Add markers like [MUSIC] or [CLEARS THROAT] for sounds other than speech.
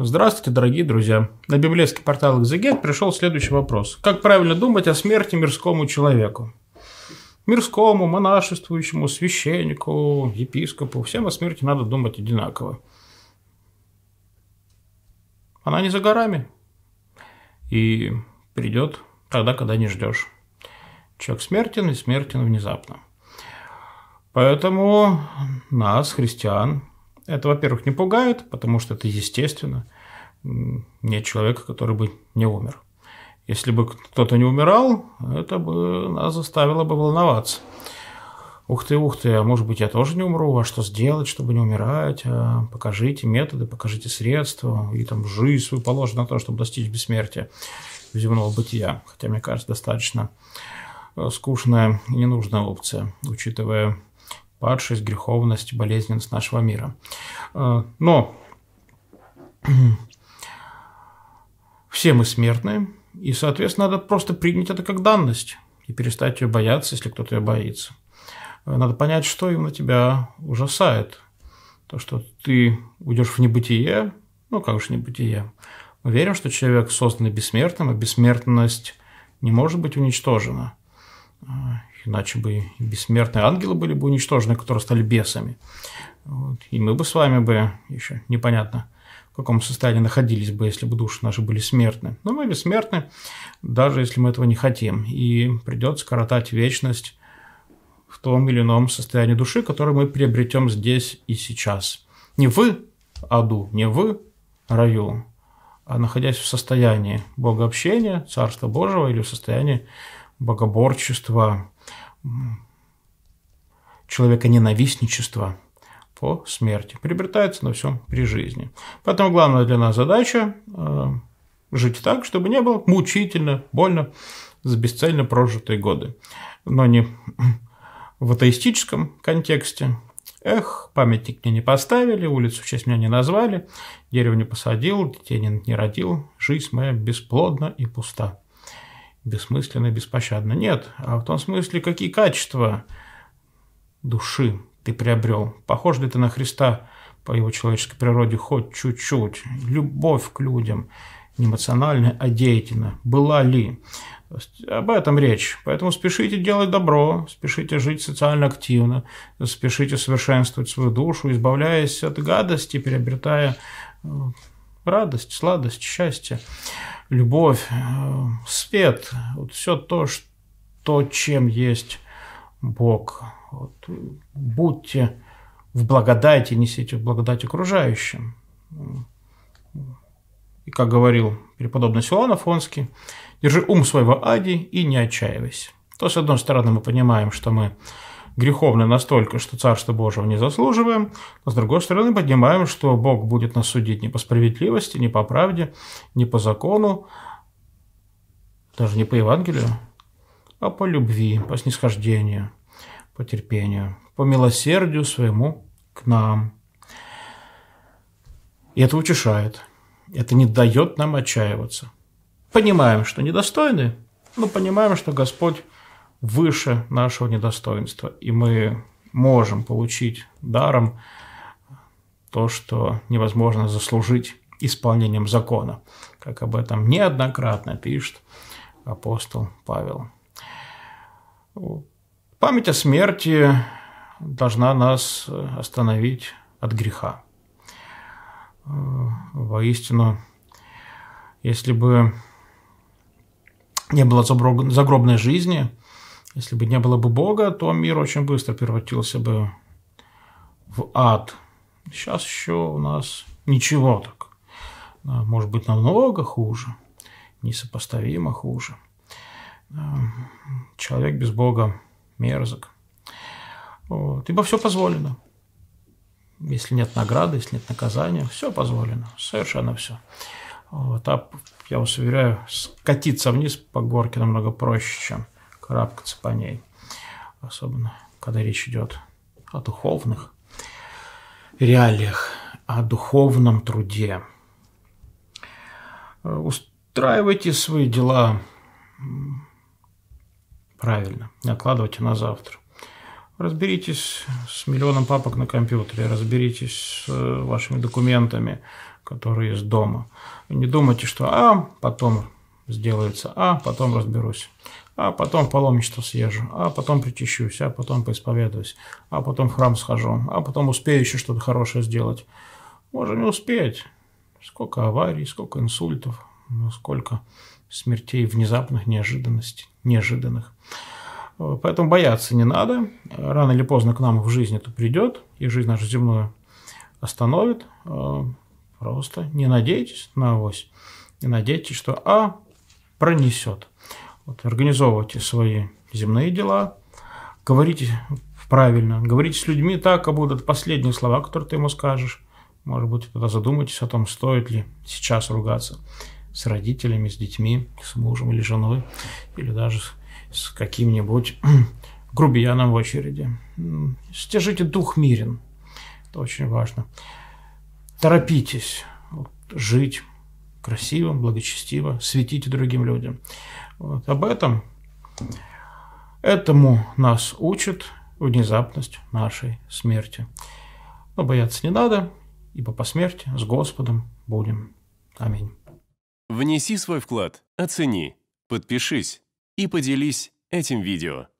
Здравствуйте, дорогие друзья. На библейский портал «Экзегет» пришел следующий вопрос. Как правильно думать о смерти мирскому человеку? Мирскому, монашествующему, священнику, епископу, всем о смерти надо думать одинаково. Она не за горами и придет тогда, когда не ждешь. Человек смертен и смертен внезапно. Поэтому нас, христиан, это, во-первых, не пугает, потому что это естественно. Нет человека, который бы не умер. Если бы кто-то не умирал, это бы нас заставило бы волноваться. Ух ты, ух ты, а может быть я тоже не умру, а что сделать, чтобы не умирать? А, покажите методы, покажите средства, и там жизнь свою положено на то, чтобы достичь бессмертия земного бытия. Хотя, мне кажется, достаточно э, скучная и ненужная опция, учитывая падшесть, греховность, болезненность нашего мира. Э, но [CLEARS THROAT] все мы смертны, и, соответственно, надо просто принять это как данность и перестать ее бояться, если кто-то ее боится. Э, надо понять, что именно тебя ужасает. То, что ты уйдешь в небытие, ну как же небытие. Мы верим, что человек создан бессмертным, а бессмертность не может быть уничтожена. Э, Иначе бы бессмертные ангелы были бы уничтожены, которые стали бесами. Вот. И мы бы с вами бы еще непонятно в каком состоянии находились бы, если бы души наши были смертны. Но ну, мы бессмертны, даже если мы этого не хотим. И придется коротать вечность в том или ином состоянии души, которое мы приобретем здесь и сейчас. Не в аду, не в раю, а находясь в состоянии богообщения, Царства Божьего или в состоянии богоборчества, человеконенавистничества по смерти. Приобретается на всем при жизни. Поэтому главная для нас задача э, – жить так, чтобы не было мучительно, больно за бесцельно прожитые годы. Но не в атеистическом контексте. Эх, памятник мне не поставили, улицу в честь меня не назвали, дерево не посадил, детей не родил, жизнь моя бесплодна и пуста бессмысленно, беспощадно. Нет, а в том смысле, какие качества души ты приобрел. Похож ли ты на Христа по его человеческой природе хоть чуть-чуть? Любовь к людям, не эмоциональная, а деятельная. Была ли? Об этом речь. Поэтому спешите делать добро, спешите жить социально активно, спешите совершенствовать свою душу, избавляясь от гадости, приобретая э, радость, сладость, счастье, любовь, э, свет, вот все то, что, чем есть Бог. Вот, будьте в благодати, несите в благодать окружающим. И как говорил преподобный Силуан Афонский, держи ум своего ади и не отчаивайся. То, с одной стороны, мы понимаем, что мы греховны настолько, что Царство Божьего не заслуживаем, но, с другой стороны, поднимаем, что Бог будет нас судить не по справедливости, не по правде, не по закону, даже не по Евангелию, а по любви, по снисхождению, по терпению, по милосердию своему к нам. И это утешает. Это не дает нам отчаиваться. Понимаем, что недостойны, но понимаем, что Господь выше нашего недостоинства, и мы можем получить даром то, что невозможно заслужить исполнением закона, как об этом неоднократно пишет апостол Павел. Память о смерти должна нас остановить от греха. Воистину, если бы не было загробной жизни – если бы не было бы Бога, то мир очень быстро превратился бы в ад. Сейчас еще у нас ничего так. А, может быть, намного хуже, несопоставимо хуже. А, человек без Бога мерзок. Вот. Ибо все позволено. Если нет награды, если нет наказания, все позволено, совершенно все. Вот. А я вас уверяю, скатиться вниз по горке намного проще, чем карабкаться по ней. Особенно, когда речь идет о духовных реалиях, о духовном труде. Э, устраивайте свои дела правильно, не откладывайте на завтра. Разберитесь с миллионом папок на компьютере, разберитесь с э, вашими документами, которые из дома. Не думайте, что а потом сделается, а потом разберусь, а потом паломничество съезжу, а потом причащусь, а потом поисповедуюсь, а потом в храм схожу, а потом успею еще что-то хорошее сделать. Можем не успеть. Сколько аварий, сколько инсультов, сколько смертей внезапных, неожиданностей, неожиданных. Поэтому бояться не надо. Рано или поздно к нам в жизнь это придет, и жизнь нашу земную остановит. Э, просто не надейтесь на авось. Не надейтесь, что «а, пронесет. Вот, организовывайте свои земные дела, говорите правильно, говорите с людьми так, как будут последние слова, которые ты ему скажешь. Может быть, тогда задумайтесь о том, стоит ли сейчас ругаться с родителями, с детьми, с мужем или женой, или даже с каким-нибудь [CLEARS THROAT] грубияном в очереди. Стяжите дух мирен. Это очень важно. Торопитесь жить красиво, благочестиво, светите другим людям. Вот. Об этом этому нас учит внезапность нашей смерти. Но бояться не надо, ибо по смерти с Господом будем. Аминь. Внеси свой вклад, оцени, подпишись и поделись этим видео.